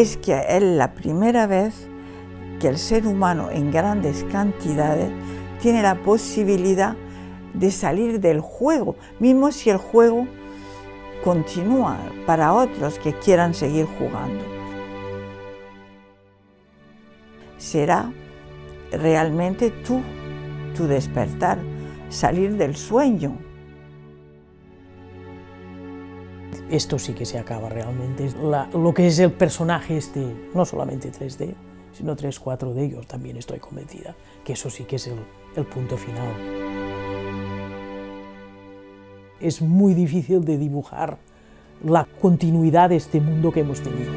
es que es la primera vez que el ser humano en grandes cantidades tiene la posibilidad de salir del juego, mismo si el juego continúa para otros que quieran seguir jugando. Será realmente tú, tu despertar, salir del sueño. esto sí que se acaba realmente. lo que es el personaje este, no solamente 3D, sino 3, 4D, yo también estoy convencida que eso sí que es el, punto final. Es muy difícil de dibujar la continuidad de este mundo que hemos tenido.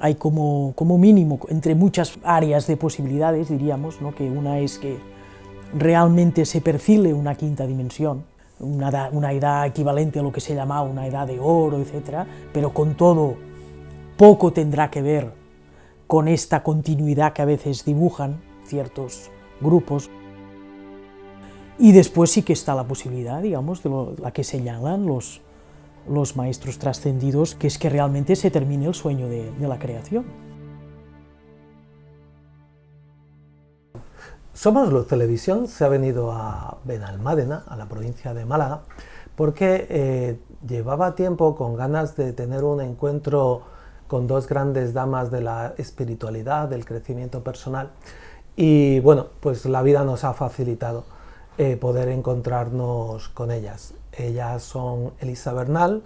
Hay como, mínimo, entre muchas áreas de posibilidades, diríamos, que una es que realmente se perfile una quinta dimensión, una edad, equivalente a lo que se llamaba una edad de oro, etc., pero con todo poco tendrá que ver con esta continuidad que a veces dibujan ciertos grupos. Y después sí que está la posibilidad, digamos, de la que señalan los, maestros trascendidos, que es que realmente se termine el sueño de la creación. Somos Luz Televisión se ha venido a Benalmádena, a la provincia de Málaga, porque eh, llevaba tiempo con ganas de tener un encuentro con dos grandes damas de la espiritualidad, del crecimiento personal, y bueno, pues la vida nos ha facilitado eh, poder encontrarnos con ellas. Ellas son Elisa Bernal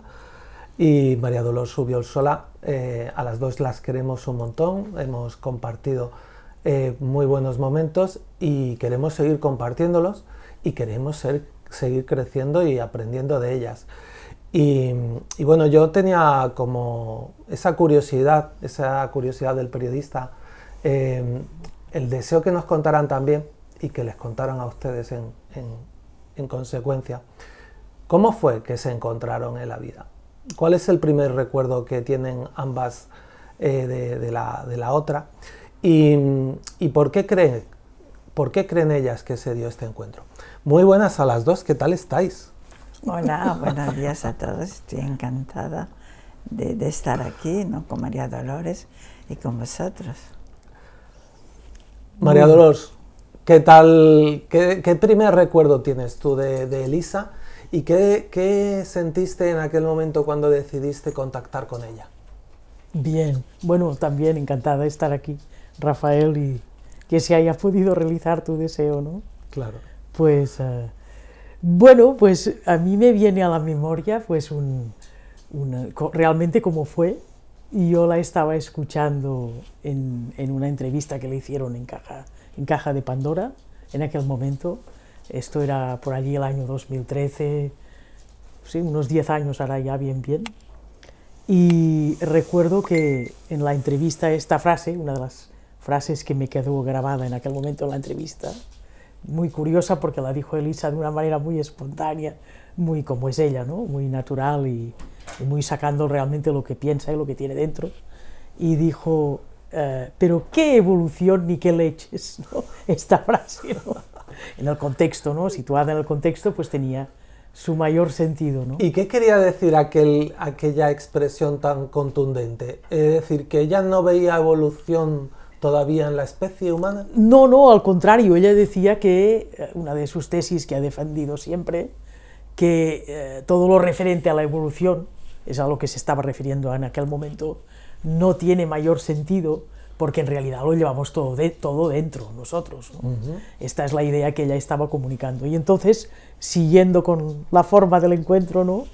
y María Dolores Subiol Sola. Eh, a las dos las queremos un montón, hemos compartido muy buenos momentos y queremos seguir compartiéndolos y queremos seguir creciendo y aprendiendo de ellas. Y, bueno, yo tenía como esa curiosidad, esa curiosidad del periodista, eh, el deseo que nos contaran también y que les contaran a ustedes en, consecuencia, cómo fue que se encontraron en la vida. ¿Cuál es el primer recuerdo que tienen ambas eh, de, la, otra? Y, ¿Y por qué creen ¿Por qué creen ellas que se dio este encuentro? Muy buenas a las dos, ¿qué tal estáis? Hola, buenos días a todos, estoy encantada de, estar aquí, ¿no? Con María Dolores y con vosotros. María Dolores, ¿qué tal, qué, primer recuerdo tienes tú de, Elisa y qué, qué, sentiste en aquel momento cuando decidiste contactar con ella? Bien, bueno, también encantada de estar aquí, Rafael, y que se haya podido realizar tu deseo, ¿no? Claro. Pues, eh, bueno, pues a mí me viene a la memoria, pues, realmente cómo fue. Y yo la estaba escuchando en, una entrevista que le hicieron en Caja, en Caja de Pandora, en aquel momento. Esto era por allí el año 2013, sí, unos 10 años ahora ya bien, bien. Y recuerdo que en la entrevista esta frase, una de las frases que me quedó grabada en aquel momento en la entrevista, muy curiosa porque la dijo Elisa de una manera muy espontánea, muy como es ella, ¿no? muy natural y, muy sacando realmente lo que piensa y lo que tiene dentro. Y dijo, eh, pero qué evolución ni qué leches, esta frase. En el contexto, ¿no? situada en el contexto, pues tenía su mayor sentido. ¿no? ¿Y qué quería decir aquel, aquella expresión tan contundente? Es decir, que ella no veía evolución todavía en la especie humana? No, no, al contrario, ella decía que eh, una de sus tesis que ha defendido siempre, que eh, todo lo referente a la evolución, es a lo que se estaba refiriendo en aquel momento, no tiene mayor sentido porque en realidad lo llevamos todo, dentro nosotros. Esta es la idea que ella estaba comunicando. Y entonces, siguiendo con la forma del encuentro, ¿no?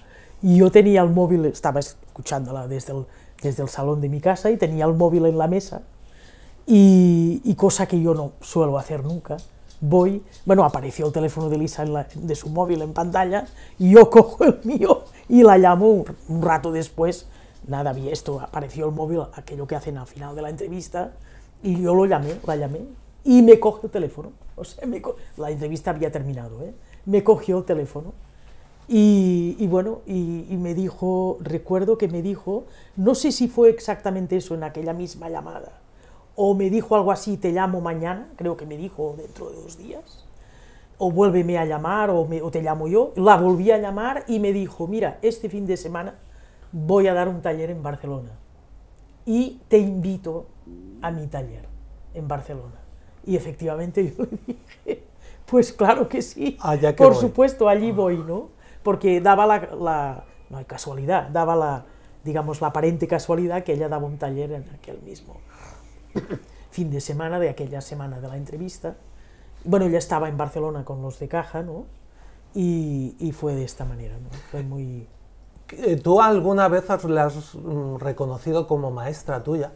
yo tenía el móvil, estaba escuchándola desde el salón de mi casa y tenía el móvil en la mesa y, cosa que yo no suelo hacer nunca. Voy, bueno, apareció el teléfono de Lisa de su móvil en pantalla, y yo cojo el mío y la llamo un, rato después. Nada, vi esto, apareció el móvil, aquello que hacen al final de la entrevista, y yo lo llamé, la llamé, y me coge el teléfono. O sea, la entrevista había terminado, ¿eh? Me cogió el teléfono y, bueno, y, me dijo, recuerdo que me dijo, no sé si fue exactamente eso en aquella misma llamada, o me dijo algo así, te llamo mañana, creo que me dijo dentro de dos días, o vuélveme a llamar o, te llamo yo. La volví a llamar y me dijo, mira, este fin de semana voy a dar un taller en Barcelona y te invito a mi taller en Barcelona. Y efectivamente yo le dije, pues claro que sí, ah, por supuesto, allí voy, ¿no? Porque daba la, no hay casualidad, daba la, digamos, la aparente casualidad que ella daba un taller en aquel mismo fin de semana de aquella semana de la entrevista. Bueno, ella estaba en Barcelona con los de caja, ¿no? Y, fue de esta manera, Fue muy... Eh, ¿Tú alguna vez la has mm, reconocido como maestra tuya?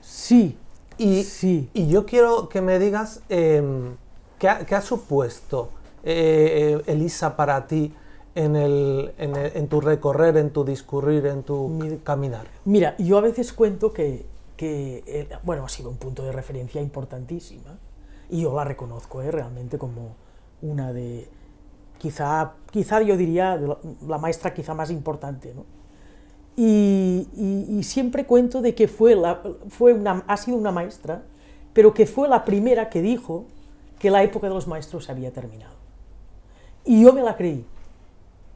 Sí. Y, sí. y yo quiero que me digas em, ¿qué, ha, supuesto eh, eh, Elisa para ti en, el, en, tu recorrer, en tu discurrir, en tu caminar. Mira, yo a veces cuento que que, eh, bueno, ha sido un punto de referencia importantísima y yo la reconozco eh, realmente como una de, quizá, quizá yo diría, la, maestra quizá más importante, y, siempre cuento de que fue, fue una, ha sido una maestra, pero que fue la primera que dijo que la época de los maestros había terminado. Y yo me la creí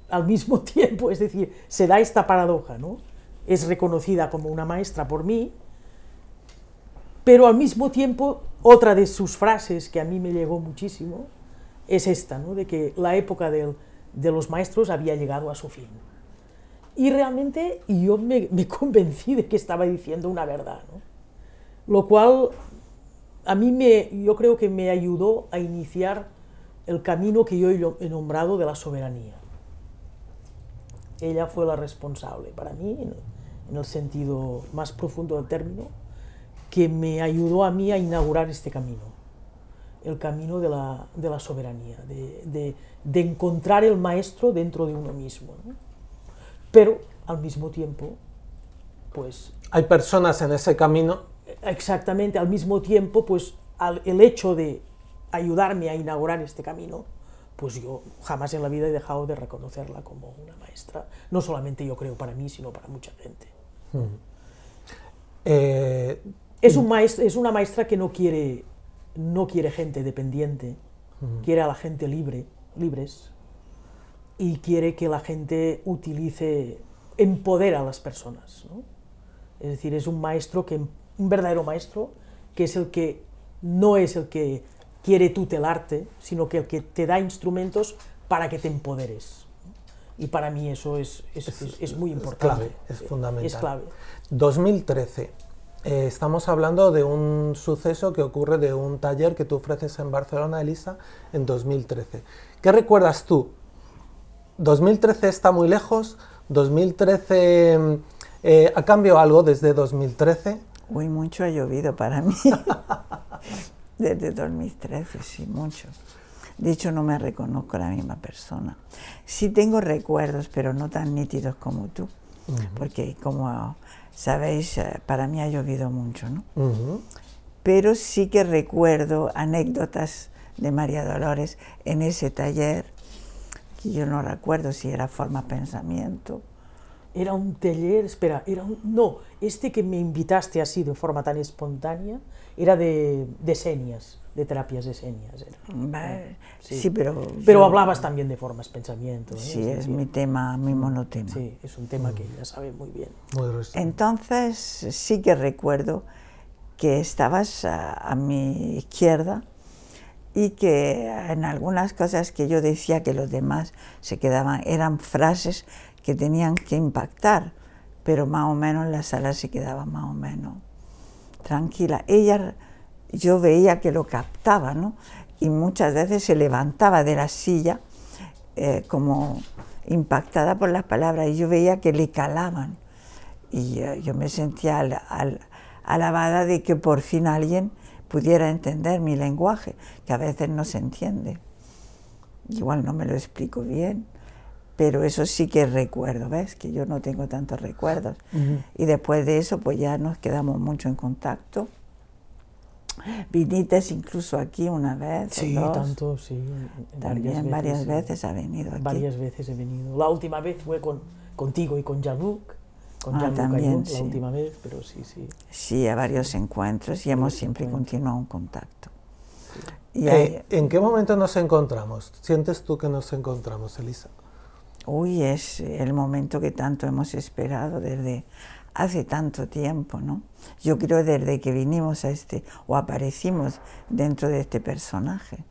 al mismo tiempo, es decir, se da esta paradoja, ¿no? Es reconocida como una maestra por mí, pero al mismo tiempo, otra de sus frases que a mí me llegó muchísimo es esta, de que la época de los maestros había llegado a su fin. Y realmente yo me, convencí de que estaba diciendo una verdad, lo cual a mí yo creo que me ayudó a iniciar el camino que yo he nombrado de la soberanía. Ella fue la responsable para mí, en el sentido más profundo del término, que me ayudó a mí a inaugurar este camino, el camino de la, soberanía, de, encontrar el maestro dentro de uno mismo. Pero al mismo tiempo, pues... Hay personas en ese camino. Exactamente, al mismo tiempo, pues el hecho de ayudarme a inaugurar este camino, pues yo jamás en la vida he dejado de reconocerla como una maestra, no solamente yo creo para mí, sino para mucha gente. Hmm. Eh, es, un mm. maestro, es una maestra que no quiere, no quiere gente dependiente, mm. quiere a la gente libre, libres, y quiere que la gente utilice, empodera a las personas. Es decir, es un maestro, que, un verdadero maestro, que es el que no es el que quiere tutelarte, sino que el que te da instrumentos para que te empoderes. Y para mí eso es, es, es, muy importante. Es clave, es fundamental. Es clave. 2013 eh, estamos hablando de un suceso que ocurre de un taller que tú ofreces en Barcelona, Elisa, en 2013. ¿Qué recuerdas tú? 2013 está muy lejos, 2013 eh, ha cambiado algo desde 2013. Uy, mucho ha llovido para mí. desde 2013, sí, mucho. De hecho, no me reconozco a la misma persona. Sí tengo recuerdos, pero no tan nítidos como tú, porque como Sabéis, eh, para mí ha llovido mucho, ¿no? Pero sí que recuerdo anécdotas de María Dolores en ese taller, que yo no recuerdo si era forma pensamiento. Era un taller, espera, era un, no, este que me invitaste así de forma tan espontánea era de, de señas de terapias de señas. ¿eh? Eh, sí. pero... Pero hablabas también de formas, pensamiento. ¿eh? Sí, es, mi tema, mi monotema. Sí, es un tema que ella sabe muy bien. Entonces sí que recuerdo que estabas a, a, mi izquierda y que en algunas cosas que yo decía que los demás se quedaban, eran frases que tenían que impactar, pero más o menos la sala se quedaba más o menos tranquila. Ella yo veía que lo captaba, ¿no? Y muchas veces se levantaba de la silla eh, como impactada por las palabras y yo veía que le calaban. Y yo me sentía alabada de que por fin alguien pudiera entender mi lenguaje, que a veces no se entiende. Igual no me lo explico bien, pero eso sí que recuerdo, ¿ves? Que yo no tengo tantos recuerdos. Y después de eso, pues ya nos quedamos mucho en contacto. Viniste incluso aquí una vez. Sí, tanto, sí. También varias veces, ha venido aquí. Varias veces he venido. La última vez fue con, contigo y con Jakub. Con ah, también, sí. la última vez, pero sí, sí. Sí, a varios encuentros y hemos siempre continuado un contacto. Y eh, ¿En qué momento nos encontramos? ¿Sientes tú que nos encontramos, Elisa? Uy, es el momento que tanto hemos esperado desde hace tanto tiempo, ¿no? Yo creo desde que vinimos a este, o aparecimos dentro de este personaje.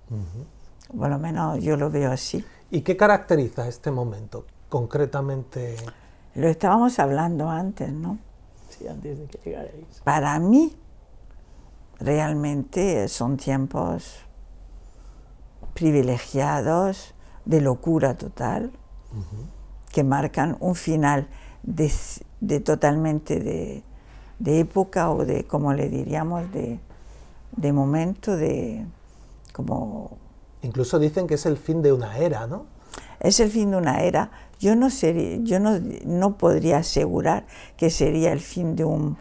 Por lo menos yo lo veo así. ¿Y qué caracteriza este momento concretamente? Lo estábamos hablando antes, ¿no? Sí, antes de que llegarais. Para mí, realmente son tiempos privilegiados de locura total, que marcan un final de, de totalmente de, época o de, como le diríamos, de, momento, de como... Incluso dicen que es el fin de una era, ¿no? Es el fin de una era. Yo no, yo no, no podría asegurar que sería el fin de un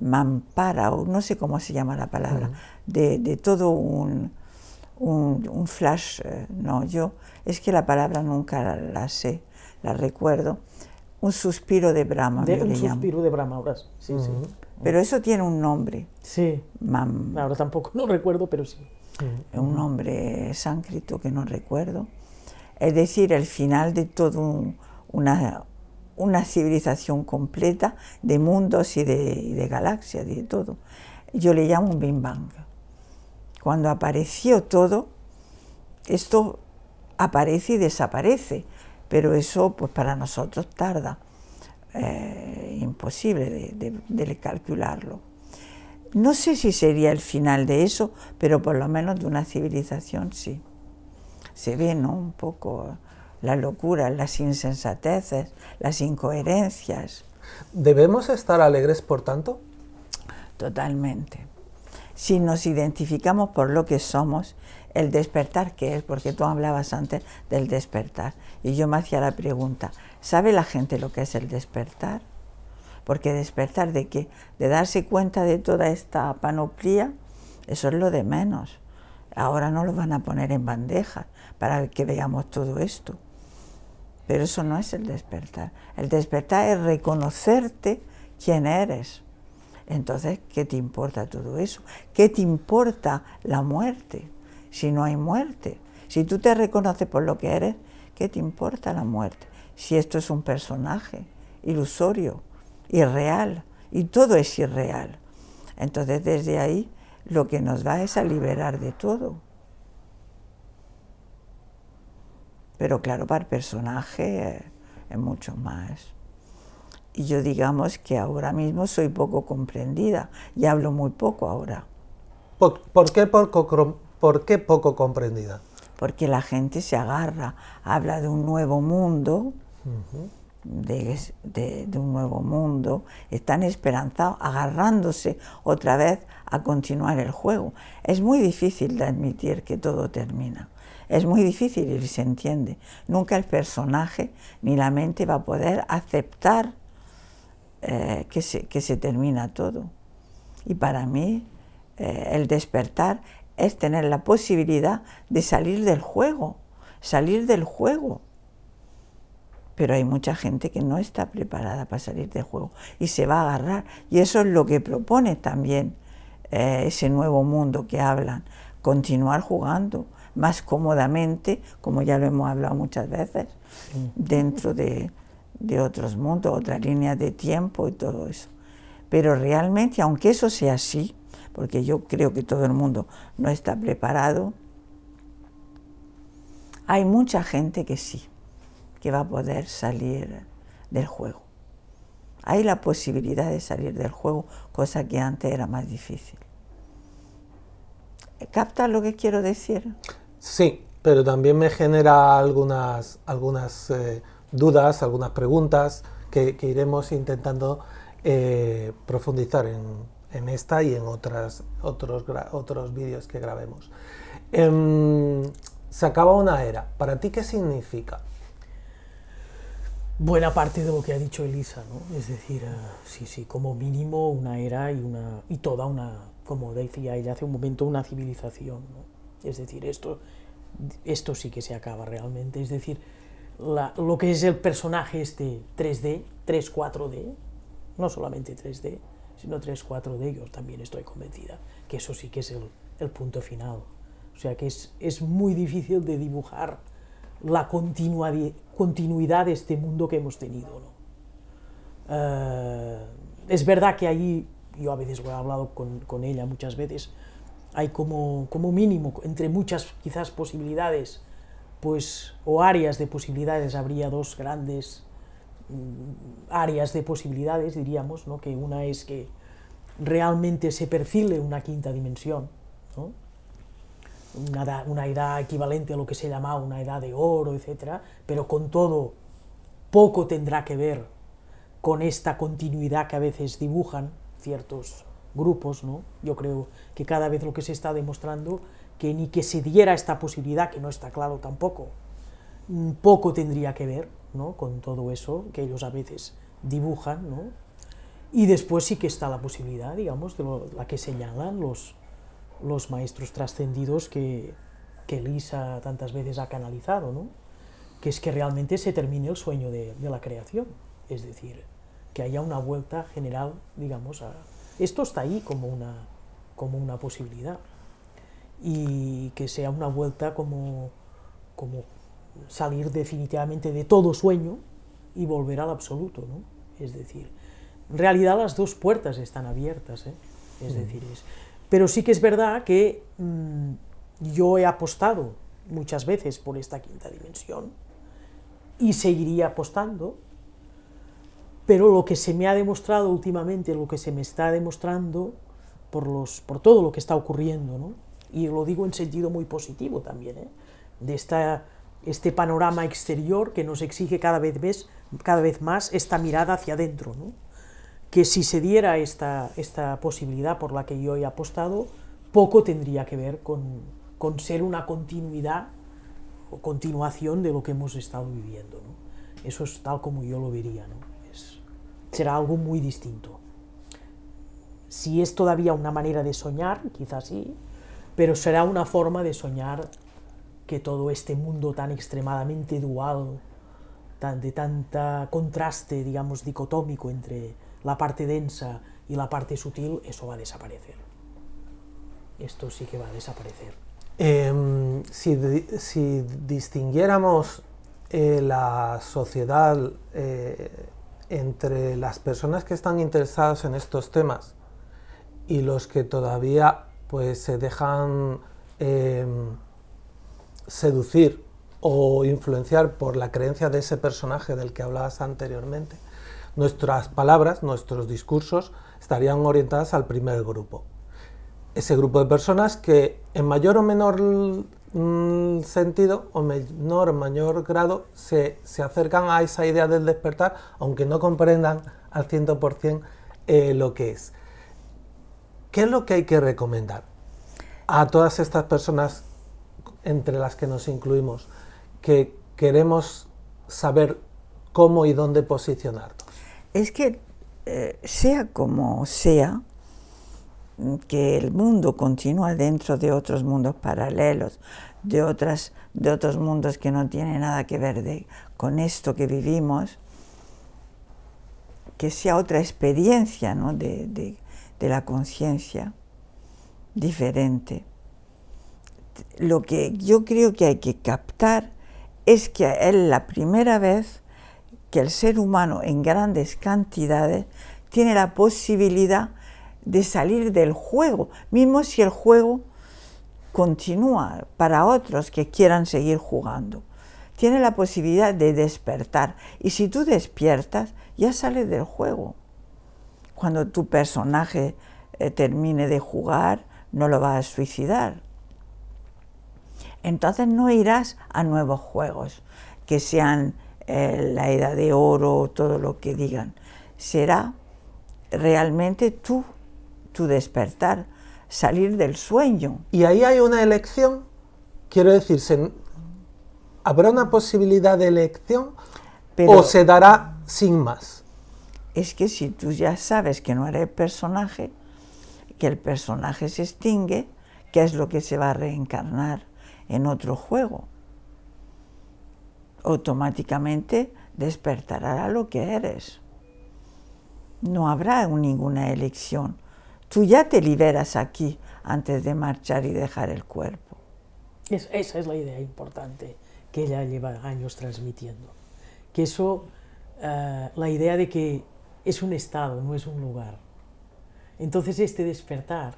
mampara, o no sé cómo se llama la palabra, de, todo un, un, flash. Eh, no, yo es que la palabra nunca la sé, la recuerdo un suspiro de Brahma. un suspiro de Brahma, ahora sí, Pero eso tiene un nombre. Sí. ahora tampoco no recuerdo, pero sí. Un nombre sánscrito que no recuerdo. Es decir, el final de toda una, civilización completa de mundos y de, galaxias y de todo. Yo le llamo un Cuando apareció todo, esto aparece y desaparece pero eso pues para nosotros tarda, eh, imposible de, calcularlo. No sé si sería el final de eso, pero por lo menos de una civilización sí. Se ve, ¿no? Un poco la locura, las insensateces, las incoherencias. ¿Debemos estar alegres, por tanto? Totalmente. Si nos identificamos por lo que somos el despertar qué es, porque tú hablabas antes del despertar. Y yo me hacía la pregunta, ¿sabe la gente lo que es el despertar? Porque despertar de qué? De darse cuenta de toda esta panoplia, eso es lo de menos. Ahora no lo van a poner en bandeja para que veamos todo esto. Pero eso no es el despertar. El despertar es reconocerte quién eres. Entonces, ¿qué te importa todo eso? ¿Qué te importa la muerte? si no hay muerte. Si tú te reconoces por lo que eres, ¿qué te importa la muerte? Si esto es un personaje ilusorio, irreal, y todo es irreal. Entonces desde ahí lo que nos va es a liberar de todo. Pero claro, para el personaje eh, es mucho más. Y yo digamos que ahora mismo soy poco comprendida y hablo muy poco ahora. ¿Por, por qué poco ¿Por qué poco comprendida? Porque la gente se agarra, habla de un nuevo mundo, de, un nuevo mundo, están esperanzados, agarrándose otra vez a continuar el juego. Es muy difícil admitir que todo termina. Es muy difícil y se entiende. Nunca el personaje ni la mente va a poder aceptar eh, que, se, que se termina todo. Y para mí eh, el despertar es tener la posibilidad de salir del juego, salir del juego. Pero hay mucha gente que no está preparada para salir del juego y se va a agarrar. Y eso es lo que propone también eh, ese nuevo mundo que hablan, continuar jugando más cómodamente, como ya lo hemos hablado muchas veces, dentro de, de otros mundos, otras líneas de tiempo y todo eso. Pero realmente, aunque eso sea así, porque yo creo que todo el mundo no está preparado, hay mucha gente que sí, que va a poder salir del juego. Hay la posibilidad de salir del juego, cosa que antes era más difícil. ¿Captas lo que quiero decir? Sí, pero también me genera algunas, eh, dudas, algunas preguntas que, iremos intentando eh, profundizar en, en esta y en otras, otros, otros vídeos que grabemos. Em, se acaba una era. ¿Para ti qué significa? Buena parte de lo que ha dicho Elisa, ¿no? Es decir, eh, sí, sí, como mínimo una era y, una, y toda una, como decía ella hace un momento, una civilización, Es decir, esto, esto sí que se acaba realmente. Es decir, lo que es el personaje este 3D, 3-4D, no solamente 3D, sino tres, cuatro de ellos, también estoy convencida que eso sí que es el, punto final. O sea que es, muy difícil de dibujar la continuidad de este mundo que hemos tenido. Eh, es verdad que ahí, yo a veces he hablado con, ella muchas veces, hay como, como, mínimo, entre muchas quizás posibilidades, pues, o áreas de posibilidades, habría dos grandes áreas de posibilidades, diríamos, ¿no? que una es que realmente se perfile una quinta dimensión, una, edad, equivalente a lo que se llama una edad de oro, etc., pero con todo poco tendrá que ver con esta continuidad que a veces dibujan ciertos grupos, ¿no? Yo creo que cada vez lo que se está demostrando que ni que se diera esta posibilidad, que no está claro tampoco, mm, poco tendría que ver con todo eso que ellos a veces dibujan, ¿no? Y después sí que está la posibilidad, digamos, de la que señalan los, los maestros trascendidos que, que Lisa tantas veces ha canalizado, ¿no? que es que realmente se termine el sueño de, la creación, es decir, que haya una vuelta general, digamos, a... Esto está ahí como una, como una posibilidad y que sea una vuelta como, como salir definitivamente de todo sueño y volver al absoluto, Es decir, en realidad las dos puertas están abiertas, ¿eh? es mm. decir, Pero sí que es verdad que mm, yo he apostado muchas veces por esta quinta dimensión y seguiría apostando, pero lo que se me ha demostrado últimamente, lo que se me está demostrando por, los, por todo lo que está ocurriendo, y lo digo en sentido muy positivo también, ¿eh? de esta este panorama exterior que nos exige cada vez más, esta mirada hacia adentro. Que si se diera esta, esta posibilidad por la que yo he apostado, poco tendría que ver con, ser una continuidad o continuación de lo que hemos estado viviendo. Eso es tal como yo lo vería. será algo muy distinto. Si es todavía una manera de soñar, quizás sí, pero será una forma de soñar que todo este mundo tan extremadamente dual, tan, de tanta contraste, digamos, dicotómico entre la parte densa y la parte sutil, eso va a desaparecer. Esto sí que va a desaparecer. Em, si, si, distinguiéramos eh, la sociedad eh, entre las personas que están interesadas en estos temas y los que todavía pues se dejan em, seducir o influenciar por la creencia de ese personaje del que hablabas anteriormente, nuestras palabras, nuestros discursos estarían orientadas al primer grupo. Ese grupo de personas que en mayor o menor mm, sentido o menor o mayor grado se, acercan a esa idea del despertar, aunque no comprendan al 100% eh, lo que es. ¿Qué es lo que hay que recomendar a todas estas personas entre las que nos incluimos, que queremos saber cómo y dónde posicionarnos. Es que eh, sea como sea, que el mundo continúa dentro de otros mundos paralelos, de, otras, de otros mundos que no tienen nada que ver de, con esto que vivimos, que sea otra experiencia ¿no? de, de, de la conciencia diferente lo que yo creo que hay que captar es que es la primera vez que el ser humano en grandes cantidades tiene la posibilidad de salir del juego, mismo si el juego continúa para otros que quieran seguir jugando. Tiene la posibilidad de despertar y si tú despiertas ya sales del juego. Cuando tu personaje eh, termine de jugar no lo va a suicidar entonces no irás a nuevos juegos que sean eh, la edad de oro o todo lo que digan. Será realmente tú, tu despertar, salir del sueño. Y ahí hay una elección, quiero decir, ¿habrá una posibilidad de elección o se dará sin más? Es que si tú ya sabes que no eres personaje, que el personaje se extingue, ¿qué es lo que se va a reencarnar? en otro juego. Automáticamente despertará lo que eres. No habrá ninguna elección. Tú ya te liberas aquí antes de marchar y dejar el cuerpo. esa es la idea importante que ella lleva años transmitiendo. Que eso, eh, la idea de que es un estado, no es un lugar. Entonces este despertar,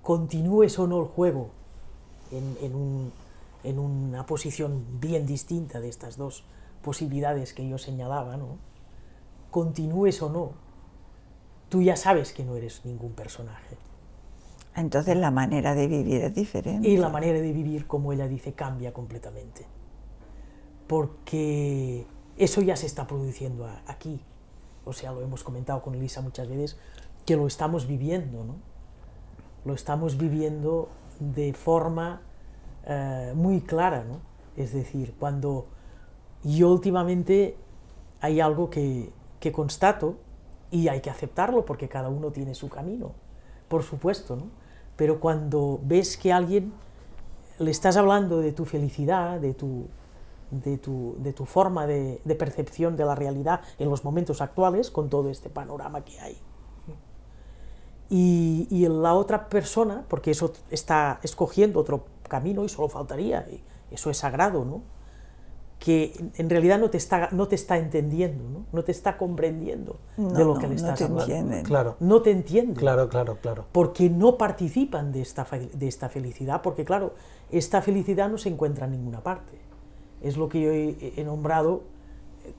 continúes o no el juego, en, en, en una posición bien distinta de estas dos posibilidades que yo señalaba, ¿no? continúes o no, tú ya sabes que no eres ningún personaje. Entonces la manera de vivir es diferente. Y la manera de vivir, como ella dice, cambia completamente. Porque eso ya se está produciendo aquí. O sea, lo hemos comentado con Elisa muchas veces, que lo estamos viviendo, ¿no? Lo estamos viviendo de forma eh, muy clara, ¿no? Es decir, cuando yo últimamente hay algo que, constato y hay que aceptarlo porque cada uno tiene su camino, por supuesto, ¿no? Pero cuando ves que alguien le estás hablando de tu felicidad, de tu, de tu, de tu forma de percepción de la realidad en los momentos actuales, con todo este panorama que hay, y, la otra persona, porque eso está escogiendo otro camino y solo faltaría, y eso es sagrado, ¿no? que en realidad no te está, no te está entendiendo, ¿no? no te está comprendiendo de lo que le estás no te Entienden. Claro. No te entienden. Claro, claro, claro. Porque no participan de esta, de esta felicidad, porque claro, esta felicidad no se encuentra en ninguna parte. Es lo que yo he, nombrado. Eh,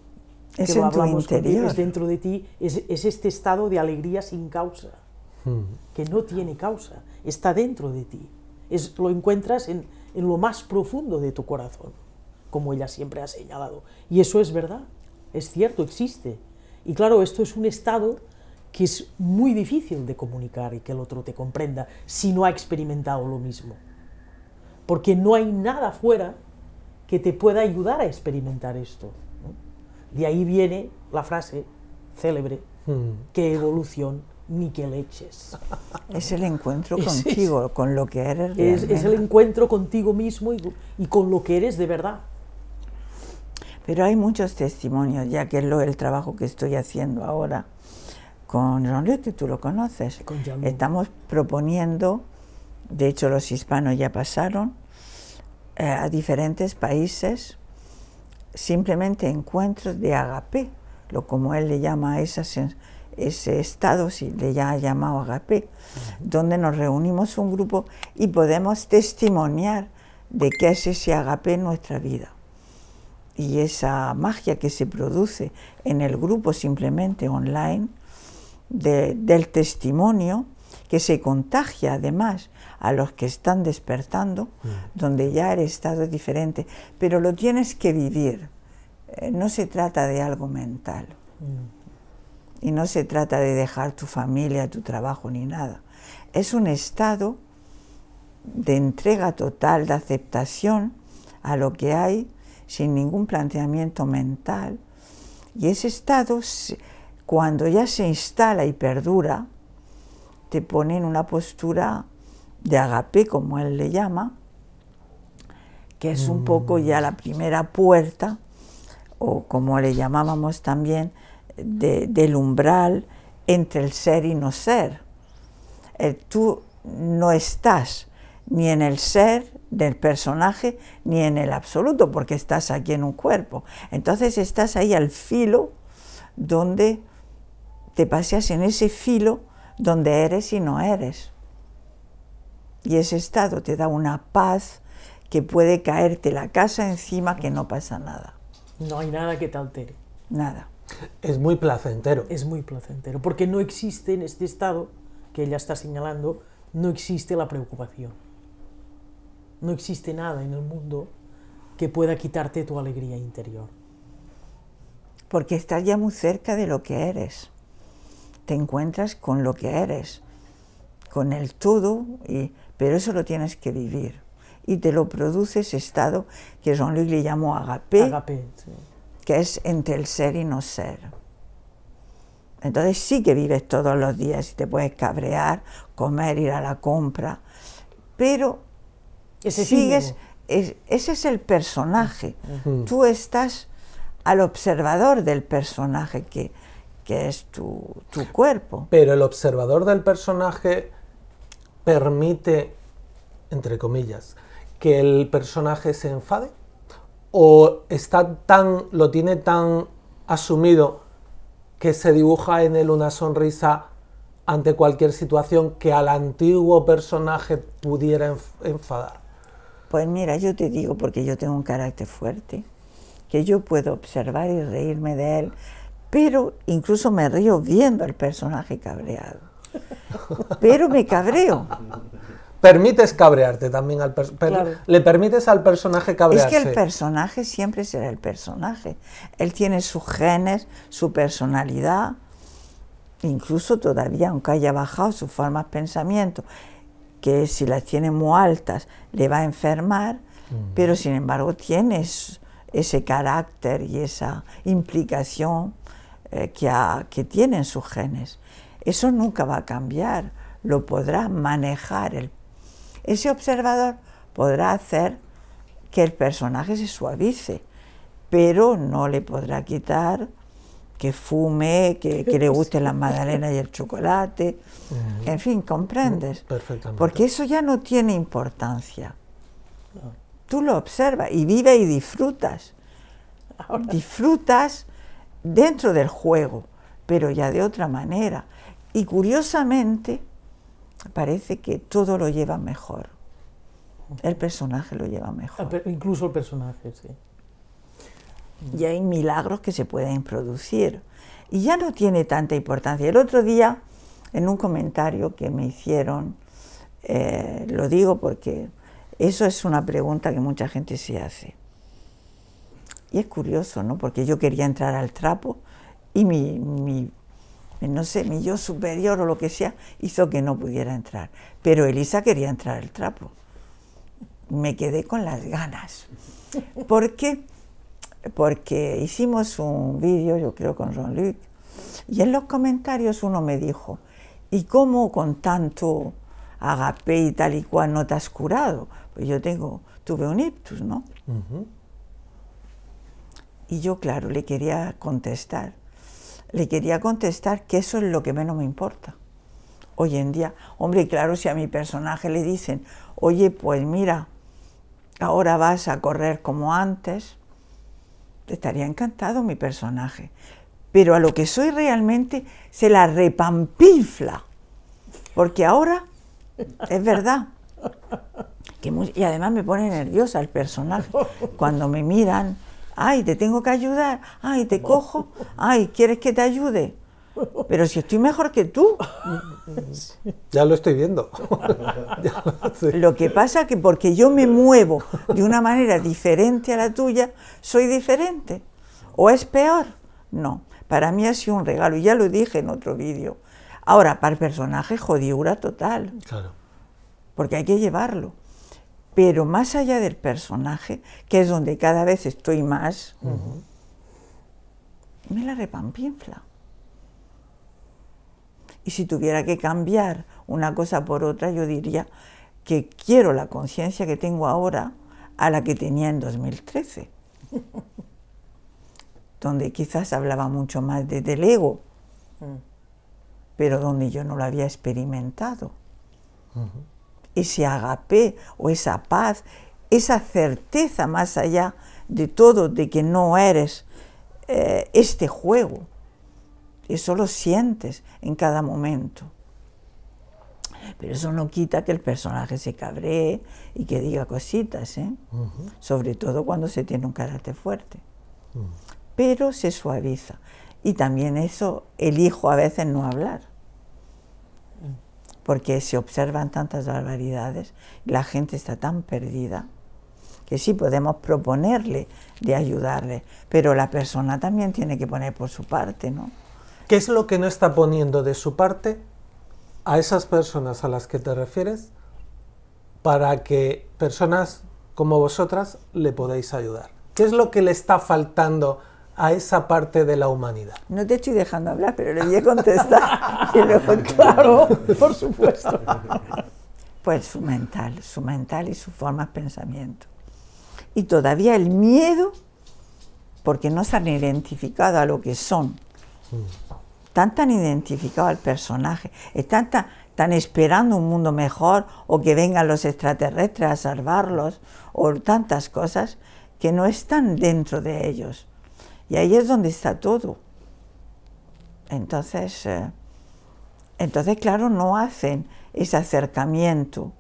es que lo hablamos tu es dentro de ti, es, es este estado de alegría sin causa Hmm. que no tiene causa, está dentro de ti. Es, lo encuentras en, lo más profundo de tu corazón, como ella siempre ha señalado. Y eso es verdad, es cierto, existe. Y claro, esto es un estado que es muy difícil de comunicar y que el otro te comprenda si no ha experimentado lo mismo. Porque no hay nada fuera que te pueda ayudar a experimentar esto. De ahí viene la frase célebre, hmm. que qué evolución ni que leches. Es el encuentro contigo, con lo que eres. Es, es, el encuentro contigo mismo y, con lo que eres de verdad. Pero hay muchos testimonios, ya que es lo, el trabajo que estoy haciendo ahora con jean tú lo conoces. Estamos proponiendo, de hecho los hispanos ya pasaron, eh, a diferentes países simplemente encuentros de agape, lo como él le llama a esa ese estado, si le ya ha llamado agape, donde nos reunimos un grupo y podemos testimoniar de qué es ese agape en nuestra vida. Y esa magia que se produce en el grupo simplemente online, del testimonio, que se contagia además a los que están despertando, donde ya el estado es diferente, pero lo tienes que vivir, eh, no se trata de algo mental. Y no se trata de dejar tu familia, tu trabajo ni nada. Es un estado de entrega total, de aceptación a lo que hay, sin ningún planteamiento mental. Y ese estado, cuando ya se instala y perdura, te pone en una postura de agapé, como él le llama, que es un poco ya la mm. primera puerta, o como le llamábamos también, del umbral entre el ser y no ser. tú no estás ni en el ser del personaje ni en el absoluto, porque estás aquí en un cuerpo. Entonces estás ahí al filo donde te paseas en ese filo donde eres y no eres. Y ese estado te da una paz que puede caerte la casa encima, que no pasa nada. No hay nada que te altere. Nada. Es muy placentero. Es muy placentero, porque no existe en este estado que ella está señalando, no existe la preocupación. No existe nada en el mundo que pueda quitarte tu alegría interior. Porque estás ya muy cerca de lo que eres. Te encuentras con lo que eres, con el todo, y, pero eso lo tienes que vivir. Y te lo produce ese estado que Jean-Luc le llamó agape es entre el ser y no ser. Entonces sí que vives todos los días y te puedes cabrear, comer, ir a la compra, pero ese sigues, es, ese es el personaje. Tú estás al observador del personaje que, es tu cuerpo. Pero el observador del personaje permite, entre comillas, que el personaje se enfade o está tan, lo tiene tan asumido que se dibuja en él una sonrisa ante cualquier situación que al antiguo personaje pudiera enfadar? Pues mira, yo te digo, porque yo tengo un carácter fuerte, que yo puedo observar y reírme de él, pero incluso me río viendo al personaje cabreado. Pero me cabreo permites cabrearte también al personaje? le permites al personaje cabrearse. Es que el personaje siempre será el personaje. Él tiene sus genes, su personalidad, incluso todavía, aunque haya bajado sus formas de pensamiento, que si las tiene muy altas le va a enfermar, mm. pero sin embargo tiene ese carácter y esa implicación eh, que, que tienen sus genes. Eso nunca va a cambiar, lo podrá manejar el ese observador podrá hacer que el personaje se suavice, pero no le podrá quitar que fume, que, le guste la magdalena y el chocolate. En fin, comprendes. Perfectamente. Porque eso ya no tiene importancia. Ah. Tú lo observas y vive y disfrutas. Disfrutas dentro del juego, pero ya de otra manera. Y curiosamente, parece que todo lo lleva mejor. El personaje lo lleva mejor. Ah, incluso el personaje, sí. Y hay milagros que se pueden producir. Y ya no tiene tanta importancia. El otro día, en un comentario que me hicieron, eh, lo digo porque eso es una pregunta que mucha gente se hace. Y es curioso, ¿no? Porque yo quería entrar al trapo y mi no sé, mi yo superior o lo que sea, hizo que no pudiera entrar. Pero Elisa quería entrar el trapo. Me quedé con las ganas. ¿Por qué? Porque hicimos un vídeo, yo creo, con Ron luc y en los comentarios uno me dijo, ¿y cómo con tanto agape y tal y cual no te has curado? Pues yo tengo, tuve un ictus, ¿no? Y yo, claro, le quería contestar le quería contestar que eso es lo que menos me importa. Hoy en día, hombre, claro, si a mi personaje le dicen, oye, pues mira, ahora vas a correr como antes, estaría encantado mi personaje. Pero a lo que soy realmente se la repampifla, porque ahora es verdad. Que y además me pone nerviosa el personaje cuando me miran ay, te tengo que ayudar, ay, te cojo, ay, ¿quieres que te ayude? Pero si estoy mejor que tú. Ya lo estoy viendo. Lo, que pasa es que porque yo me muevo de una manera diferente a la tuya, soy diferente. ¿O es peor? No, para mí ha sido un regalo, y ya lo dije en otro vídeo. Ahora, para el personaje, jodiura total. Claro. Porque hay que llevarlo. Pero más allá del personaje, que es donde cada vez estoy más, me la repampinfla. Y si tuviera que cambiar una cosa por otra, yo diría que quiero la conciencia que tengo ahora a la que tenía en 2013, donde quizás hablaba mucho más del ego, mm. pero donde yo no lo había experimentado ese agape o esa paz, esa certeza más allá de todo, de que no eres eh, este juego. Eso lo sientes en cada momento. Pero eso no quita que el personaje se cabree y que diga cositas, ¿eh? sobre todo cuando se tiene un carácter fuerte. Pero se suaviza. Y también eso elijo a veces no hablar porque se observan tantas barbaridades, la gente está tan perdida, que sí podemos proponerle de ayudarle, pero la persona también tiene que poner por su parte, ¿no? ¿Qué es lo que no está poniendo de su parte a esas personas a las que te refieres para que personas como vosotras le podáis ayudar? ¿Qué es lo que le está faltando a esa parte de la humanidad. No te estoy dejando hablar, pero le voy a contestar. claro, por supuesto. pues su mental, su mental y su forma de pensamiento. Y todavía el miedo, porque no se han identificado a lo que son. Mm. Están tan identificados al personaje, están tan, esperando un mundo mejor o que vengan los extraterrestres a salvarlos o tantas cosas que no están dentro de ellos. Y ahí es donde está todo. Entonces, eh, entonces claro, no hacen ese acercamiento,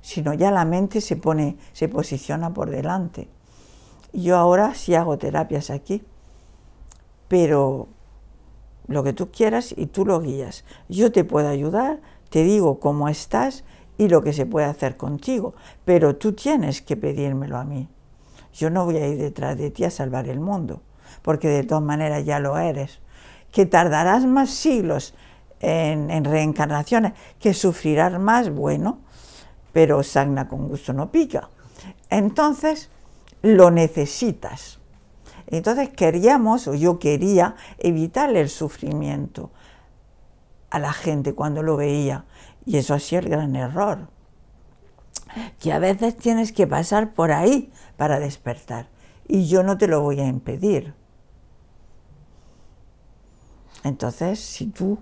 sino ya la mente se pone, se posiciona por delante. Yo ahora sí hago terapias aquí, pero lo que tú quieras y tú lo guías. Yo te puedo ayudar, te digo cómo estás y lo que se puede hacer contigo, pero tú tienes que pedírmelo a mí. Yo no voy a ir detrás de ti a salvar el mundo porque de todas maneras ya lo eres, que tardarás más siglos en, reencarnaciones, que sufrirás más, bueno, pero sagna con gusto no pica. Entonces, lo necesitas. Entonces queríamos, o yo quería, evitarle el sufrimiento a la gente cuando lo veía. Y eso ha sido el gran error. Que a veces tienes que pasar por ahí para despertar. Y yo no te lo voy a impedir. Entonces, si tú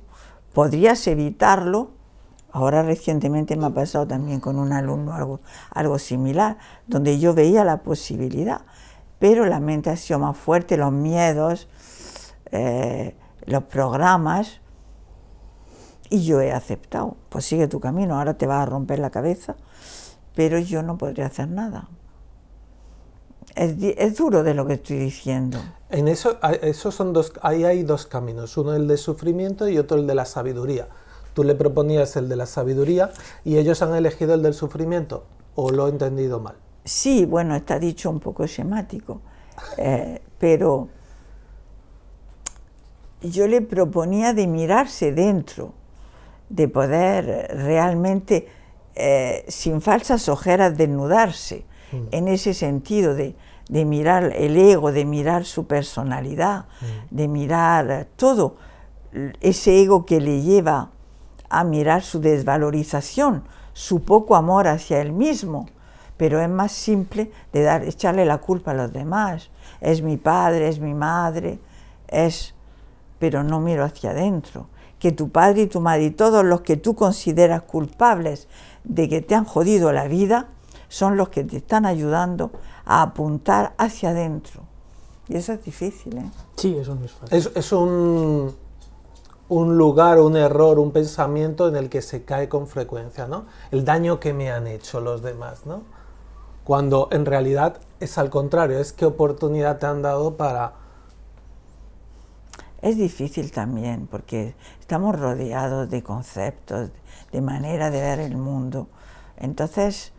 podrías evitarlo, ahora recientemente me ha pasado también con un alumno algo, similar, donde yo veía la posibilidad, pero la mente ha sido más fuerte, los miedos, eh, los programas, y yo he aceptado, pues sigue tu camino, ahora te vas a romper la cabeza, pero yo no podría hacer nada. Es, duro de lo que estoy diciendo. En eso, esos son dos, ahí hay dos caminos, uno el de sufrimiento y otro el de la sabiduría. Tú le proponías el de la sabiduría y ellos han elegido el del sufrimiento, o lo he entendido mal. Sí, bueno, está dicho un poco esquemático, eh, pero yo le proponía de mirarse dentro, de poder realmente, eh, sin falsas ojeras, desnudarse Mm. en ese sentido de, mirar el ego, de mirar su personalidad, mm. de mirar todo, ese ego que le lleva a mirar su desvalorización, su poco amor hacia él mismo. Pero es más simple de dar, echarle la culpa a los demás. Es mi padre, es mi madre, es... pero no miro hacia adentro que tu padre y tu madre y todos los que tú consideras culpables de que te han jodido la vida, son los que te están ayudando a apuntar hacia adentro. Y eso es difícil, ¿eh? Sí, eso no es fácil. Es, un, un, lugar, un error, un pensamiento en el que se cae con frecuencia, ¿no? El daño que me han hecho los demás, ¿no? Cuando en realidad es al contrario, es qué oportunidad te han dado para... Es difícil también, porque estamos rodeados de conceptos, de manera de ver el mundo. Entonces,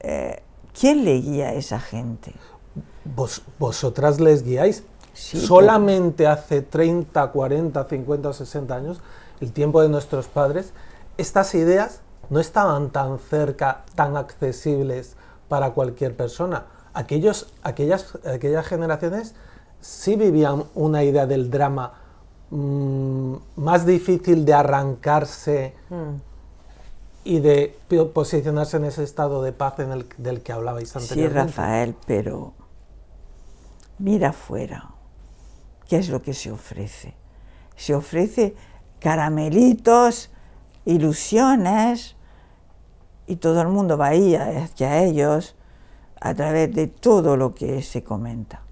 eh, ¿quién le guía a esa gente? ¿Vosotras les guiáis? Solamente hace 30, 40, 50 60 años, el tiempo de nuestros padres, estas ideas no estaban tan cerca, tan accesibles para cualquier persona. Aquellos, aquellas, aquellas generaciones sí vivían una idea del drama mm, más difícil de arrancarse mm y de posicionarse en ese estado de paz en el, del que hablabais antes Sí, Rafael, pero mira afuera, ¿qué es lo que se ofrece? Se ofrece caramelitos, ilusiones, y todo el mundo va ahí hacia ellos a través de todo lo que se comenta.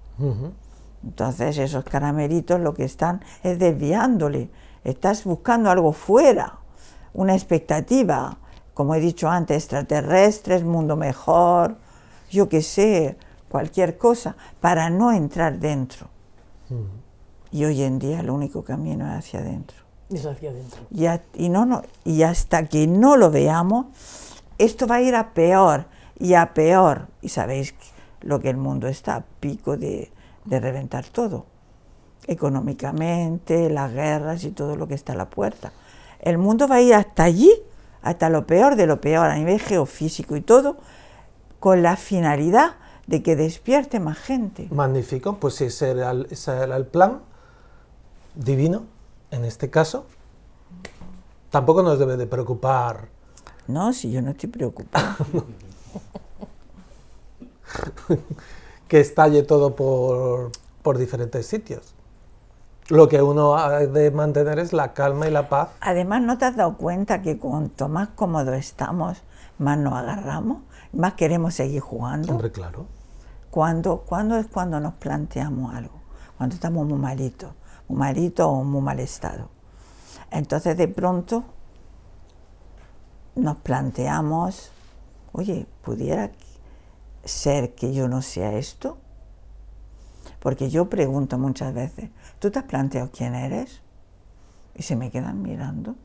Entonces esos caramelitos lo que están es desviándole, estás buscando algo fuera una expectativa, como he dicho antes, extraterrestres, mundo mejor, yo qué sé, cualquier cosa, para no entrar dentro. Y hoy en día el único camino es hacia adentro. hacia Y, no, hasta que no lo veamos, esto va a ir a peor y a peor. Y sabéis lo que el mundo está, a pico de reventar todo, económicamente, las guerras y todo lo que está a la puerta el mundo va a ir hasta allí, hasta lo peor de lo peor, a nivel geofísico y todo, con la finalidad de que despierte más gente. Magnífico, pues ese era el, plan divino, en este caso. Tampoco nos debe de preocupar. No, si yo no estoy preocupado. que estalle todo por, por diferentes sitios lo que uno ha de mantener es la calma y la paz. Además, ¿no te has dado cuenta que cuanto más cómodos estamos, más nos agarramos, más queremos seguir jugando? Hombre, claro. ¿Cuándo, es cuando nos planteamos algo? Cuando estamos muy malitos, muy malitos o muy mal estado. Entonces, de pronto, nos planteamos, oye, ¿pudiera ser que yo no sea esto? Porque yo pregunto muchas veces, ¿tú te has planteado quién eres? Y se me quedan mirando.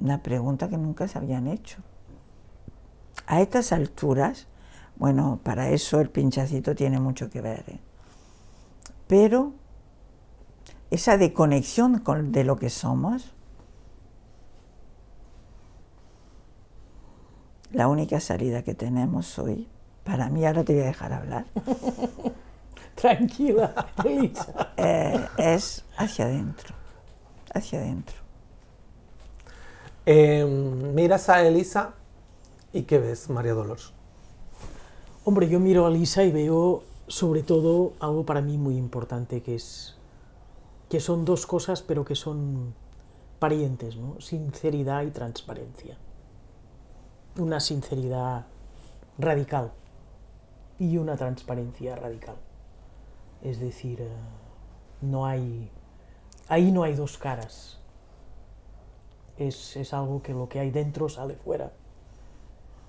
Una pregunta que nunca se habían hecho. A estas alturas, bueno, para eso el pinchacito tiene mucho que ver. ¿eh? Pero esa desconexión de lo que somos, la única salida que tenemos hoy para mí ahora te voy a dejar hablar. Tranquila, Elisa. Eh, es hacia adentro, hacia adentro. Em, miras a Elisa y ¿qué ves, María Dolores? Hombre, yo miro a Elisa y veo sobre todo algo para mí muy importante, que es que son dos cosas, pero que son parientes, ¿no? Sinceridad y transparencia. Una sinceridad radical y una transparencia radical. Es decir, eh, no hay. Ahí no hay dos caras. Es, algo que lo que hay dentro sale fuera.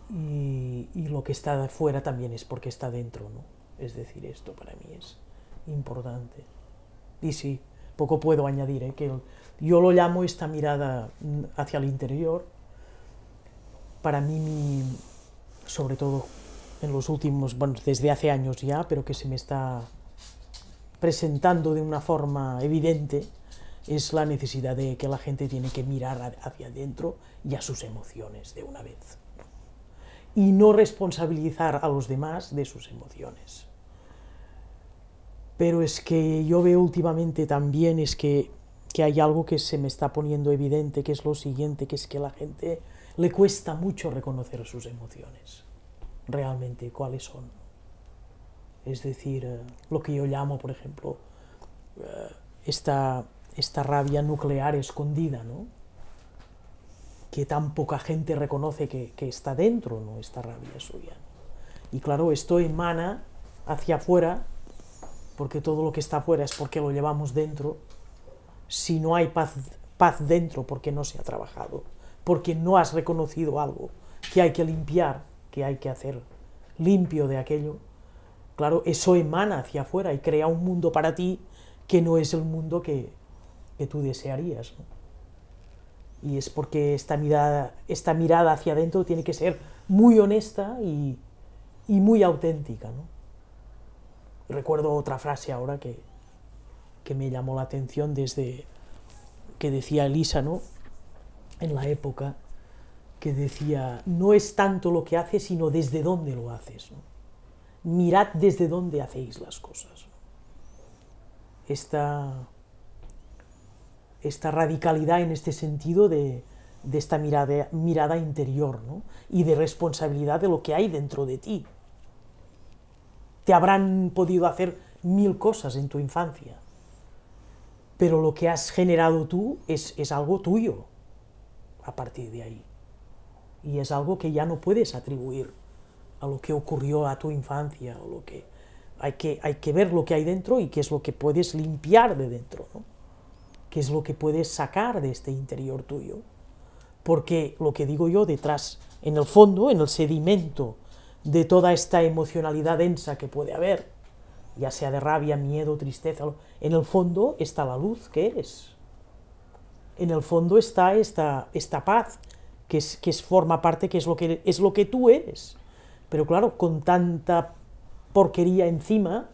Y, lo que está fuera también es porque está dentro, ¿no? Es decir, esto para mí es importante. Y sí, poco puedo añadir, ¿eh? que yo lo llamo esta mirada mm, hacia el interior. Para mí, sobre todo en los últimos, bueno, desde hace años ya, pero que se me está presentando de una forma evidente, es la necesidad de que la gente tiene que mirar hacia adentro y a sus emociones de una vez. Y no responsabilizar a los demás de sus emociones. Pero es que yo veo últimamente también es que, que hay algo que se me está poniendo evidente, que es lo siguiente, que es que a la gente le cuesta mucho reconocer sus emociones realmente cuáles son. Es decir, eh, lo que yo llamo, por ejemplo, eh, esta, rabia nuclear escondida, ¿no? que tan poca gente reconoce que, está dentro, ¿no? esta rabia suya. Y claro, esto emana hacia afuera, porque todo lo que está afuera es porque lo llevamos dentro. Si no hay paz, paz dentro, porque no se ha trabajado, porque no has reconocido algo que hay que limpiar, que hay que hacer limpio de aquello, claro, eso emana hacia afuera y crea un mundo para ti que no es el mundo que, que tú desearías. Y es porque esta mirada, esta mirada hacia adentro tiene que ser muy honesta y, muy auténtica. Recuerdo otra frase ahora que, que me llamó la atención desde que decía Elisa, ¿no? En la época que decía, no es tanto lo que haces, sino desde dónde lo haces. Mirad desde dónde hacéis las cosas. Esta, esta radicalidad en este sentido de, esta mirada, mirada interior y de responsabilidad de lo que hay dentro de ti. Te habrán podido hacer mil cosas en tu infancia, pero lo que has generado tú es algo tuyo a partir de ahí y es algo que ya no puedes atribuir a lo que ocurrió a tu infancia o lo que hay que hay que ver lo que hay dentro y qué es lo que puedes limpiar de dentro qué es lo que puedes sacar de este interior tuyo porque lo que digo yo detrás en el fondo en el sedimento de toda esta emocionalidad densa que puede haber ya sea de rabia miedo tristeza en el fondo está la luz que eres en el fondo está esta, esta paz que, es, forma parte, que es, lo que es lo que tú eres. Pero claro, con tanta porquería encima,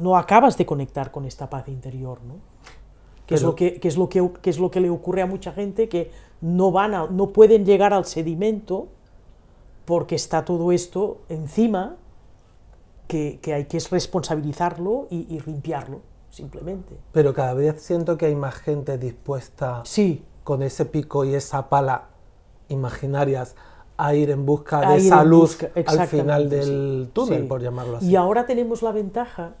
no acabas de conectar con esta paz interior, ¿no? Que, es, lo que, es, lo que, es lo que le ocurre a mucha gente que no, van a, no pueden llegar al sedimento porque está todo esto encima que, hay que responsabilizarlo y, y limpiarlo, simplemente. Pero cada vez siento que hay más gente dispuesta sí con ese pico y esa pala imaginarias a ir en busca de esa luz al final del túnel, por llamarlo así. Y ahora tenemos la ventaja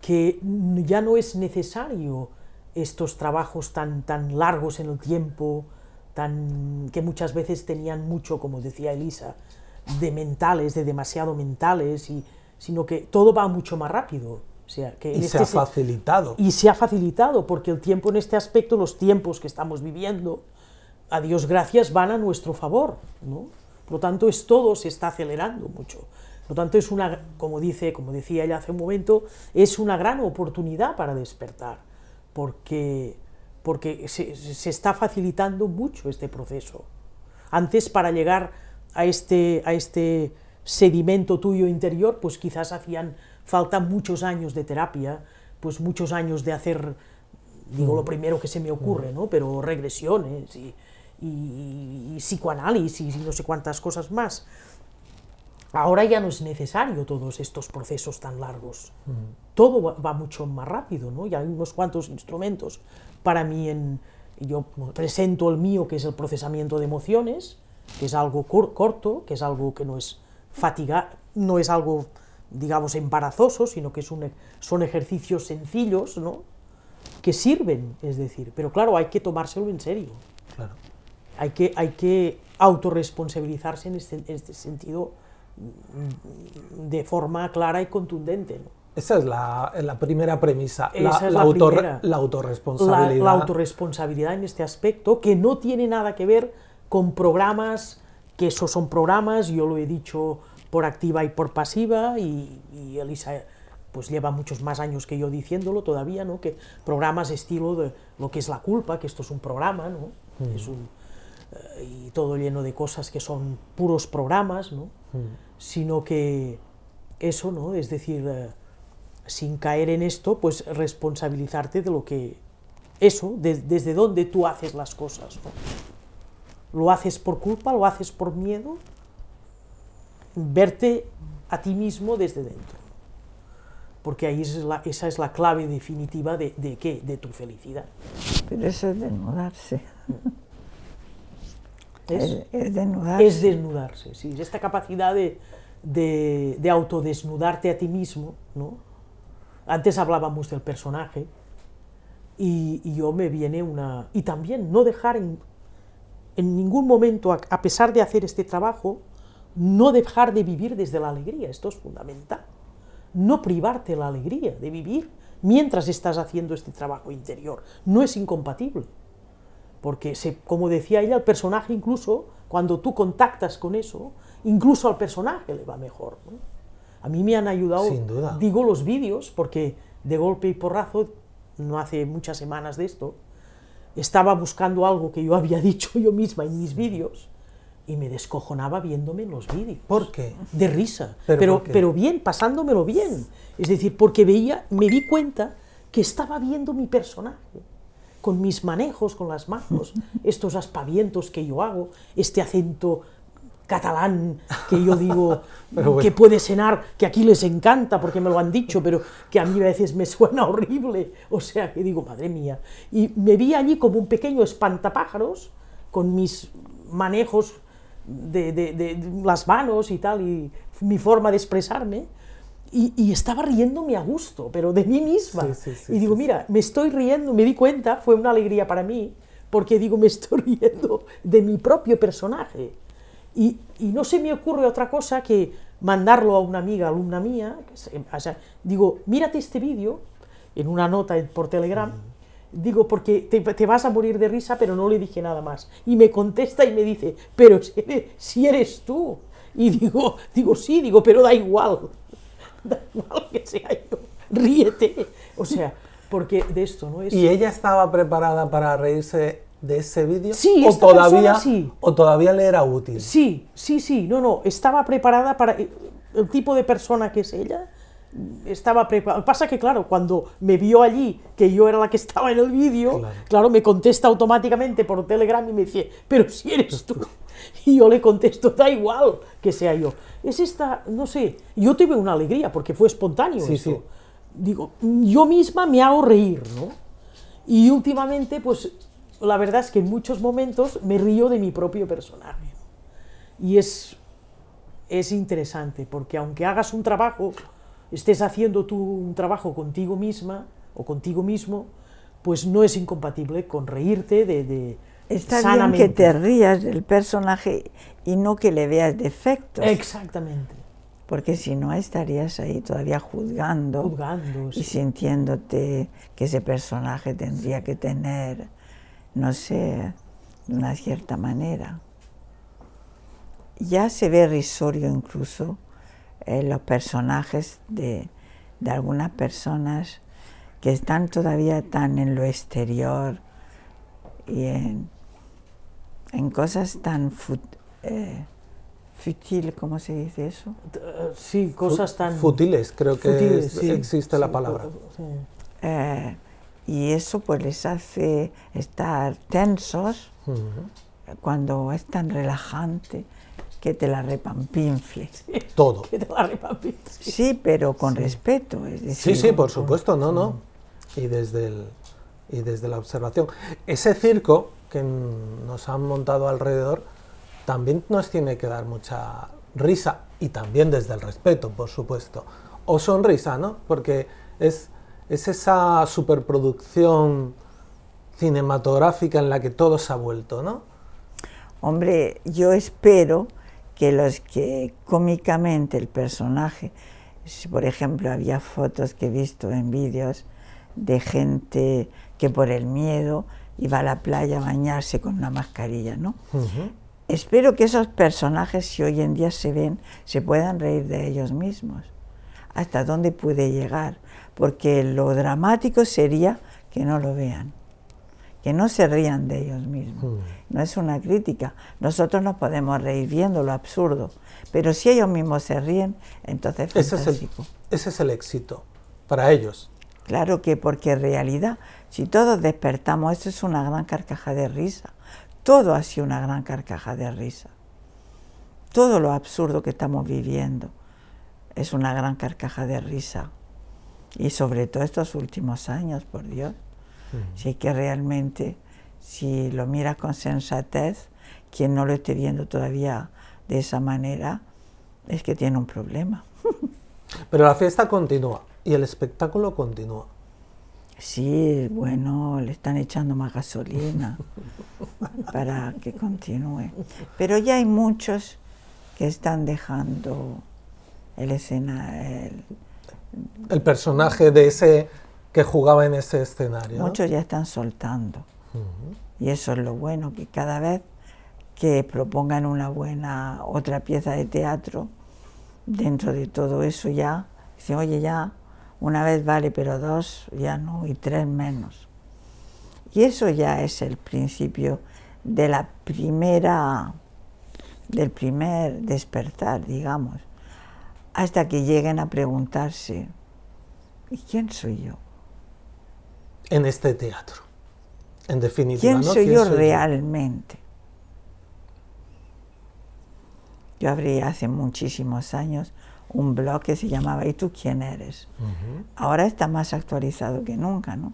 que ya no es necesario estos trabajos tan, tan largos en el tiempo, tan, que muchas veces tenían mucho, como decía Elisa, de mentales, de demasiado mentales, y, sino que todo va mucho más rápido y se este ha facilitado. Y se ha facilitado, porque el tiempo en este aspecto, los tiempos que estamos viviendo, a Dios gracias, van a nuestro favor. ¿no? Por lo tanto, es todo se está acelerando mucho. Por lo tanto, es una, como, dice, como decía ella hace un momento, es una gran oportunidad para despertar, porque, porque se, está facilitando mucho este proceso. Antes, para llegar a este, a este sedimento tuyo interior, pues quizás hacían faltan muchos años de terapia, pues muchos años de hacer, digo lo mm. primero que se me ocurre, mm. ¿no? Pero regresiones y, psicoanálisis y no sé cuántas cosas más. Ahora ya no es necesario todos estos procesos tan largos. Mm. Todo va mucho más rápido, ¿no? Y hay unos cuantos instrumentos. Para mí, en, yo presento el mío, que es el procesamiento de emociones, que es algo corto, que es algo que no es fatiga, no es algo digamos, embarazosos, sino que e, son ejercicios sencillos, ¿no? Que sirven, es decir, pero claro, hay que tomárselo en serio. Claro. Hay que, hay que autorresponsabilizarse en este, en este sentido mm, de forma clara y contundente. ¿no? Esa es la, la primera premisa, la, la, la autorresponsabilidad. La, autorresponsabilidad en este aspecto, que no tiene nada que ver con programas, que esos son programas, yo lo he dicho por activa y por pasiva, y, Elisa pues lleva muchos más años que yo diciéndolo todavía, ¿no? Que programas estilo de lo que es la culpa, que esto es un programa, ¿no? Mm. Es un, eh, y todo lleno de cosas que son puros programas, ¿no? Mm. Sino que eso, ¿no? Es decir, eh, sin caer en esto, pues responsabilizarte de lo que... Eso, desde dónde tú haces las cosas, ¿Lo haces por culpa? ¿Lo haces por miedo? verte a ti mismo desde dentro. Porque ahí es esa es la clave definitiva de, qué, de tu felicidad. Pero eso es desnudarse. Es, desnudarse. Es desnudarse, sí. Esta capacidad de, de, autodesnudarte a ti mismo, ¿no? Antes hablábamos del personaje y, yo me viene una... Y también no dejar en, ningún momento, a pesar de hacer este trabajo, no dejar de vivir desde la alegría, esto es fundamental. No privarte la alegría de vivir mientras estás haciendo este trabajo interior. No es incompatible. Porque, como decía ella, el personaje incluso, cuando tú contactas con eso, incluso al personaje le va mejor. A mí me han ayudado, digo, los vídeos, porque de golpe y porrazo, no hace muchas semanas de esto, estaba buscando algo que yo había dicho yo misma en mis vídeos y me descojonaba viéndome los vídeos. ¿Por qué? De risa. Pero, pero, bien, pasándomelo bien. Es decir, porque veía, me di cuenta que estaba viendo mi personaje, con mis manejos, con las manos, estos aspavientos que yo hago, este acento catalán que yo digo que puede cenar, que aquí les encanta porque me lo han dicho, pero que a mí a veces me suena horrible. O sea, que digo, madre mía. Y me vi allí como un pequeño espantapájaros, con mis manejos de, las manos y tal, y mi forma de expresarme, y, y, estaba riéndome a gusto, pero de mí misma. y digo, mira, me estoy riendo, me di cuenta, fue una alegría para mí, porque digo, me estoy riendo de mi propio personaje. Y, no se me ocurre otra cosa que mandarlo a una amiga, alumna mía, digo, mírate este vídeo, en una nota por Telegram, Digo, porque te, vas a morir de risa, pero no le dije nada más. Y me contesta y me dice, pero si eres, tú. Y digo, digo, sí, digo, pero da igual. Da igual que sea yo. Ríete. O sea, porque de esto no es... ¿Y ella estaba preparada para reírse de ese vídeo? Sí, o todavía, sí. ¿O todavía le era útil? Sí, sí, sí. No, no, estaba preparada para... Eh, el tipo de persona que es ella, estaba preparado. Pasa que, claro, cuando me vio allí, que yo era la que estaba en el vídeo, claro. me contesta automáticamente por Telegram y me dice, pero si eres tú. Y yo le contesto, da igual que sea yo. Es esta, no sé, yo tuve una alegría porque fue espontáneo Digo, yo misma me hago reír, ¿no? Y últimamente, pues, la verdad es que en muchos momentos me río de mi propio personaje. Y es es interesante, porque aunque hagas un trabajo estés haciendo tú un trabajo contigo misma o contigo mismo, pues no es incompatible con reírte de... de Está sanamente. que te rías del personaje y no que le veas defectos. Exactamente. Porque si no estarías ahí todavía juzgando, y sintiéndote que ese personaje tendría que tener, no sé, de una cierta manera. Ya se ve risorio incluso eh, los personajes de, algunas personas que están todavía tan en lo exterior y en, cosas tan eh, futiles ¿cómo se dice eso? Sí, cosas tan... Futiles, creo que sí, existe la palabra. Eh, y eso pues les hace estar tensos cuando es tan relajante que te la repampinfle. Todo. Que te la Sí, pero con respeto. sí, sí, por supuesto, no, no. Y desde, el, y desde la observación. Ese circo que nos han montado alrededor también nos tiene que dar mucha risa y también desde el respeto, por supuesto. O sonrisa, ¿no? Porque es, es esa superproducción cinematográfica en la que todo se ha vuelto, ¿no? Hombre, yo espero que los que cómicamente el personaje, por ejemplo había fotos que he visto en vídeos de gente que por el miedo iba a la playa a bañarse con una mascarilla, ¿no? Espero que esos personajes, si hoy en día se ven, se puedan reír de ellos mismos. Hasta dónde puede llegar, porque lo dramático sería que no lo vean que no se rían de ellos mismos. Hmm. No es una crítica. Nosotros nos podemos reír viendo lo absurdo, pero si ellos mismos se ríen, entonces es ese Es el, ese es el éxito para ellos. Claro que porque en realidad, si todos despertamos, eso es una gran carcaja de risa. Todo ha sido una gran carcaja de risa. Todo lo absurdo que estamos viviendo es una gran carcaja de risa. Y sobre todo estos últimos años, por Dios si que realmente, si lo miras con sensatez, quien no lo esté viendo todavía de esa manera, es que tiene un problema. Pero la fiesta continúa y el espectáculo continúa. Sí, bueno, le están echando más gasolina para que continúe. Pero ya hay muchos que están dejando el escena. el personaje de ese que jugaba en ese escenario. Muchos ya están soltando. Y eso es lo bueno, que cada vez que propongan una buena otra pieza de teatro, dentro de todo eso ya, dicen, oye, ya una vez vale, pero dos ya no, y tres menos. Y eso ya es el principio de la primera, del primer despertar, digamos, hasta que lleguen a preguntarse, ¿y quién soy yo? en este teatro. En definitiva. ¿Quién soy yo realmente? Yo abrí hace muchísimos años un blog que se llamaba ¿Y tú quién eres? Ahora está más actualizado que nunca, ¿no?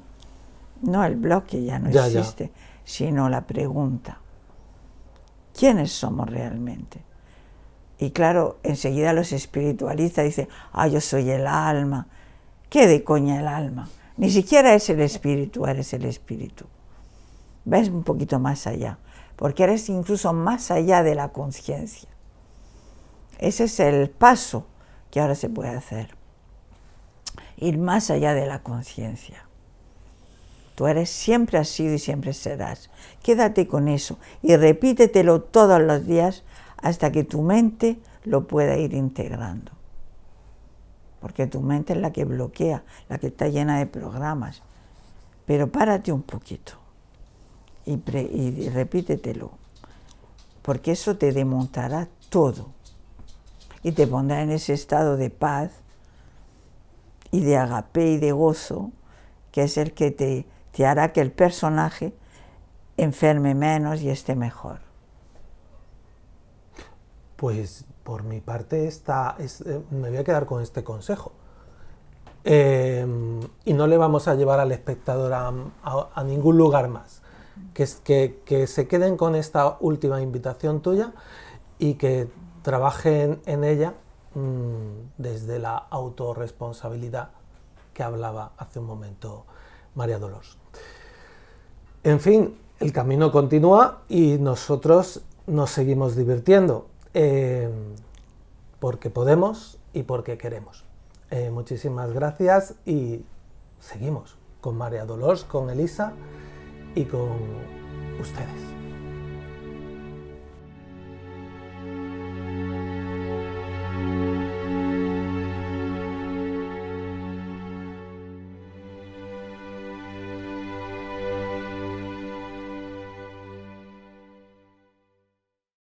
No el blog que ya no existe, sino la pregunta. ¿Quiénes somos realmente? Y claro, enseguida los espiritualistas dicen, ah, yo soy el alma. ¿Qué de coña el alma? Ni siquiera es el espíritu, eres el espíritu. Ves un poquito más allá, porque eres incluso más allá de la conciencia. Ese es el paso que ahora se puede hacer. Ir más allá de la conciencia. Tú eres, siempre has sido y siempre serás. Quédate con eso y repítetelo todos los días hasta que tu mente lo pueda ir integrando porque tu mente es la que bloquea, la que está llena de programas. Pero párate un poquito y, repítetelo, porque eso te demontará todo y te pondrá en ese estado de paz y de agape y de gozo, que es el que te, te hará que el personaje enferme menos y esté mejor. Pues por mi parte eh, me voy a quedar con este consejo. Em, y no le vamos a llevar al espectador a, ningún lugar más. Que, se queden con esta última invitación tuya y que trabajen en ella mm, desde la autorresponsabilidad que hablaba hace un momento María Dolores. En fin, el camino continúa y nosotros nos seguimos divirtiendo. Em, porque podemos y porque queremos. Eh, muchísimas gracias y seguimos con María Dolores, con Elisa y con ustedes.